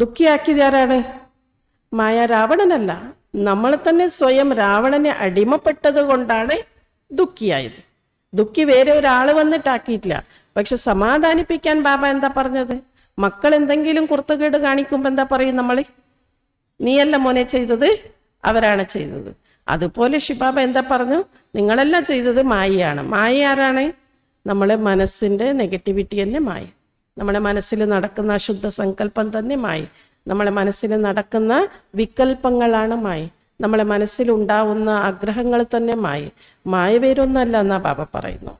ദുഃഖിയാക്കിയത് ആരാണ് മായ രാവണനല്ല നമ്മൾ തന്നെ സ്വയം രാവണനെ അടിമപ്പെട്ടത് കൊണ്ടാണ് ദുഃഖിയായത് ദുഃഖി വേറെ ഒരാൾ വന്നിട്ടാക്കിയിട്ടില്ല പക്ഷെ സമാധാനിപ്പിക്കാൻ ബാബ എന്താ പറഞ്ഞത് മക്കൾ എന്തെങ്കിലും കുർത്തുകേട് കാണിക്കുമ്പോൾ എന്താ പറയും നമ്മൾ നീയല്ല മോനെ ചെയ്തത് അവരാണ് ചെയ്തത് അതുപോലെ ഷിബാബ എന്താ പറഞ്ഞു നിങ്ങളല്ല ചെയ്തത് മായയാണ് മായ ആരാണ് നമ്മളെ മനസ്സിൻ്റെ നെഗറ്റിവിറ്റി തന്നെ മായ നമ്മുടെ മനസ്സിൽ നടക്കുന്ന അശുദ്ധ സങ്കല്പം തന്നെ മായി നമ്മളെ മനസ്സിൽ നടക്കുന്ന വികല്പങ്ങളാണ് മായി നമ്മളെ മനസ്സിലുണ്ടാവുന്ന ആഗ്രഹങ്ങൾ തന്നെ മായി മായ പേരൊന്നല്ല എന്നാ ബാബ പറയുന്നു